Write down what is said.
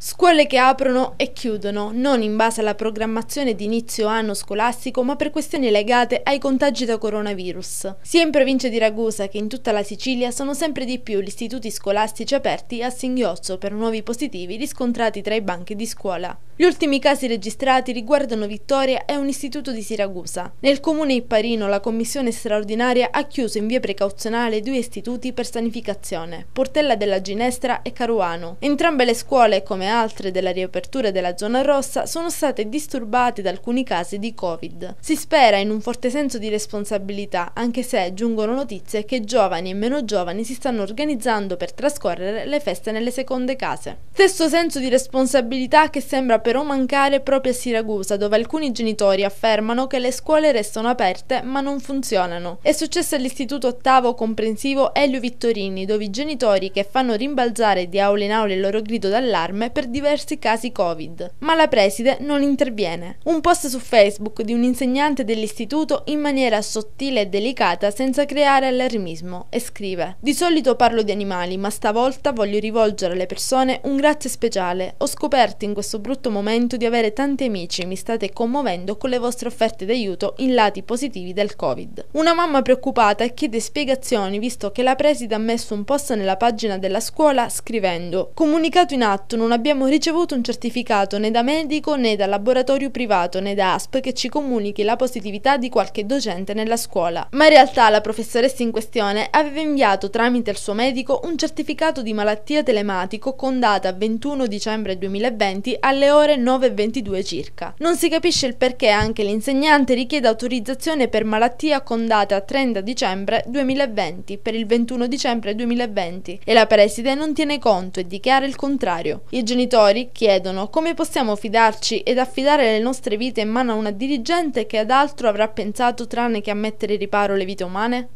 Scuole che aprono e chiudono, non in base alla programmazione di inizio anno scolastico, ma per questioni legate ai contagi da coronavirus. Sia in provincia di Ragusa che in tutta la Sicilia sono sempre di più gli istituti scolastici aperti a singhiozzo per nuovi positivi riscontrati tra i banchi di scuola. Gli ultimi casi registrati riguardano Vittoria e un istituto di Siracusa. Nel comune Ipparino la commissione straordinaria ha chiuso in via precauzionale due istituti per sanificazione, Portella della Ginestra e Caruano. Entrambe le scuole, come altre della riapertura della zona rossa, sono state disturbate da alcuni casi di Covid. Si spera in un forte senso di responsabilità, anche se giungono notizie che giovani e meno giovani si stanno organizzando per trascorrere le feste nelle seconde case. Stesso senso di responsabilità che sembra però mancare proprio a Siracusa, dove alcuni genitori affermano che le scuole restano aperte ma non funzionano. È successo all'Istituto Ottavo Comprensivo Elio Vittorini, dove i genitori che fanno rimbalzare di aula in aula il loro grido d'allarme per diversi casi Covid, ma la preside non interviene. Un post su Facebook di un insegnante dell'istituto in maniera sottile e delicata senza creare allarmismo e scrive Di solito parlo di animali, ma stavolta voglio rivolgere alle persone un grazie speciale. Ho scoperto in questo brutto momento di avere tanti amici, e mi state commuovendo con le vostre offerte d'aiuto in lati positivi del Covid. Una mamma preoccupata chiede spiegazioni visto che la preside ha messo un post nella pagina della scuola scrivendo Comunicato in atto non abbiamo abbiamo ricevuto un certificato né da medico né da laboratorio privato né da ASP che ci comunichi la positività di qualche docente nella scuola. Ma in realtà la professoressa in questione aveva inviato tramite il suo medico un certificato di malattia telematico con data 21 dicembre 2020 alle ore 9.22 circa. Non si capisce il perché anche l'insegnante richieda autorizzazione per malattia con data 30 dicembre 2020 per il 21 dicembre 2020 e la preside non tiene conto e dichiara il contrario. I genitori genitori chiedono come possiamo fidarci ed affidare le nostre vite in mano a una dirigente che ad altro avrà pensato tranne che a mettere in riparo le vite umane?